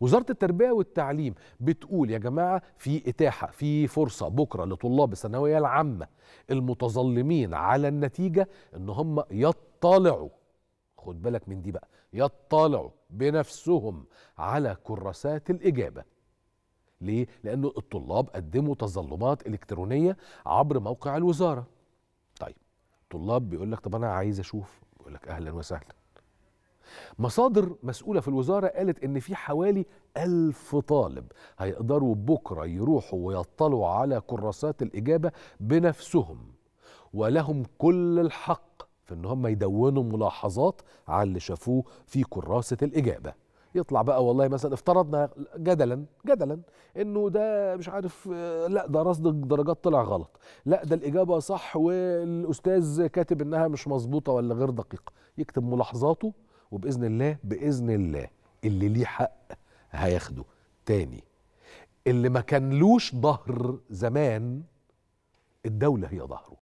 وزاره التربيه والتعليم بتقول يا جماعه في اتاحه في فرصه بكره لطلاب الثانويه العامه المتظلمين على النتيجه ان هم يطلعوا خد بالك من دي بقى يطلعوا بنفسهم على كراسات الاجابه ليه؟ لأن الطلاب قدموا تظلمات إلكترونية عبر موقع الوزارة. طيب طلاب بيقول لك طب أنا عايز أشوف يقول لك أهلا وسهلا مصادر مسؤولة في الوزارة قالت إن في حوالي ألف طالب هيقدروا بكرة يروحوا ويطلعوا على كراسات الإجابة بنفسهم ولهم كل الحق في إن هم يدونوا ملاحظات على اللي شافوه في كراسة الإجابة يطلع بقى والله مثلا افترضنا جدلا جدلا انه ده مش عارف لا ده رصد درجات طلع غلط لا ده الاجابه صح والاستاذ كاتب انها مش مظبوطه ولا غير دقيقه يكتب ملاحظاته وباذن الله باذن الله اللي ليه حق هياخده تاني اللي ما كانلوش ظهر زمان الدولة هي ظهره